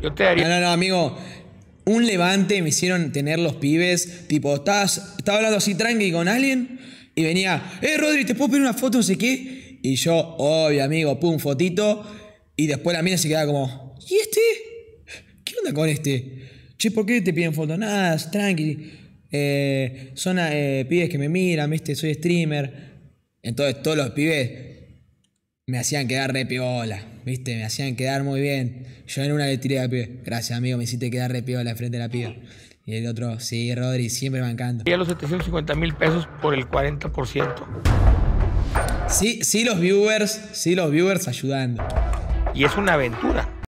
No, no, no, amigo. Un levante me hicieron tener los pibes. Tipo, estás estaba hablando así tranqui con alguien. Y venía, eh, Rodri, ¿te puedo pedir una foto? No sé qué. Y yo, obvio, amigo, pum, fotito. Y después la mina se quedaba como, ¿y este? ¿Qué onda con este? Che, ¿por qué te piden foto? Nada, tranqui. Eh, son eh, pibes que me miran, ¿viste? Soy streamer. Entonces todos los pibes me hacían quedar re piola, ¿viste? Me hacían quedar muy bien. Yo en una le tiré a pie, gracias amigo, me hiciste quedar re piola frente a la piba. Y el otro, sí, Rodri, siempre me encanta. Y a los 750 mil pesos por el 40%. Sí, sí los viewers, sí los viewers ayudando. Y es una aventura.